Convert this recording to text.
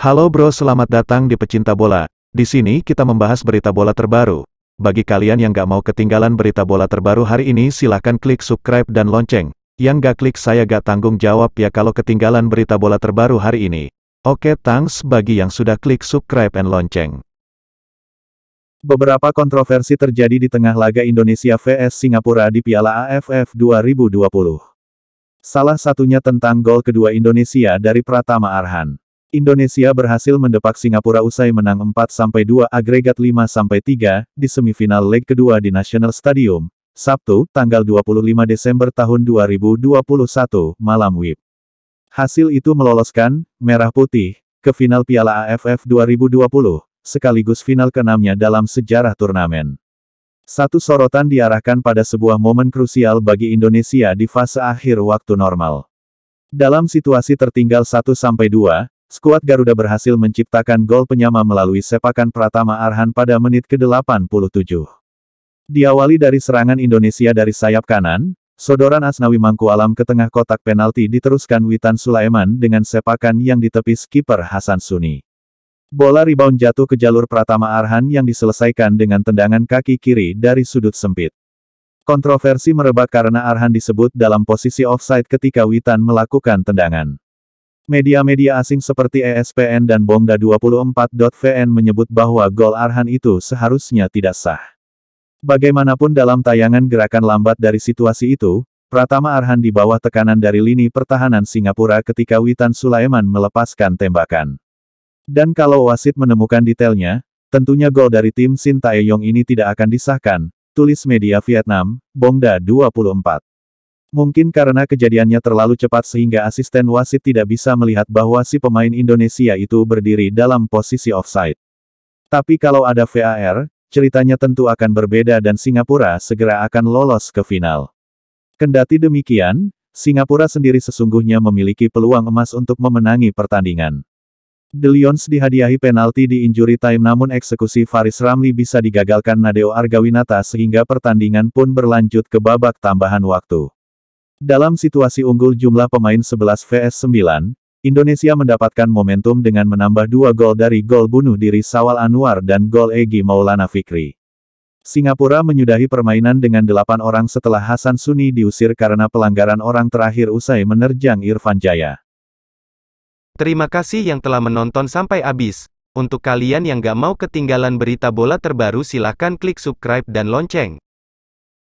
Halo bro, selamat datang di Pecinta Bola. Di sini kita membahas berita bola terbaru. Bagi kalian yang gak mau ketinggalan berita bola terbaru hari ini, silahkan klik subscribe dan lonceng. Yang gak klik saya gak tanggung jawab ya kalau ketinggalan berita bola terbaru hari ini. Oke thanks bagi yang sudah klik subscribe and lonceng. Beberapa kontroversi terjadi di tengah laga Indonesia vs Singapura di Piala AFF 2020. Salah satunya tentang gol kedua Indonesia dari Pratama Arhan. Indonesia berhasil mendepak Singapura usai menang 4-2 agregat 5-3 di semifinal leg kedua di National Stadium, Sabtu, tanggal 25 Desember tahun 2021, malam WIB. Hasil itu meloloskan, Merah Putih, ke final Piala AFF 2020, sekaligus final keenamnya dalam sejarah turnamen. Satu sorotan diarahkan pada sebuah momen krusial bagi Indonesia di fase akhir waktu normal. Dalam situasi tertinggal 1-2, skuad Garuda berhasil menciptakan gol penyama melalui sepakan Pratama Arhan pada menit ke-87. Diawali dari serangan Indonesia dari sayap kanan, sodoran Asnawi Mangku Alam ke tengah kotak penalti diteruskan Witan Sulaiman dengan sepakan yang ditepis kiper Hasan Suni. Bola rebound jatuh ke jalur Pratama Arhan yang diselesaikan dengan tendangan kaki kiri dari sudut sempit. Kontroversi merebak karena Arhan disebut dalam posisi offside ketika Witan melakukan tendangan. Media-media asing seperti ESPN dan Bongda24.vn menyebut bahwa gol Arhan itu seharusnya tidak sah. Bagaimanapun dalam tayangan gerakan lambat dari situasi itu, Pratama Arhan di bawah tekanan dari lini pertahanan Singapura ketika Witan Sulaiman melepaskan tembakan. Dan kalau wasit menemukan detailnya, tentunya gol dari tim Sintayong ini tidak akan disahkan, tulis media Vietnam, Bongda 24. Mungkin karena kejadiannya terlalu cepat sehingga asisten wasit tidak bisa melihat bahwa si pemain Indonesia itu berdiri dalam posisi offside. Tapi kalau ada VAR, ceritanya tentu akan berbeda dan Singapura segera akan lolos ke final. Kendati demikian, Singapura sendiri sesungguhnya memiliki peluang emas untuk memenangi pertandingan. The Lions dihadiahi penalti di injury time namun eksekusi Faris Ramli bisa digagalkan Nadeo Argawinata sehingga pertandingan pun berlanjut ke babak tambahan waktu. Dalam situasi unggul jumlah pemain 11 vs 9, Indonesia mendapatkan momentum dengan menambah dua gol dari gol bunuh diri Sawal Anwar dan gol Egi Maulana Fikri. Singapura menyudahi permainan dengan delapan orang setelah Hasan Suni diusir karena pelanggaran orang terakhir usai menerjang Irfan Jaya. Terima kasih yang telah menonton sampai habis. Untuk kalian yang gak mau ketinggalan berita bola terbaru silahkan klik subscribe dan lonceng.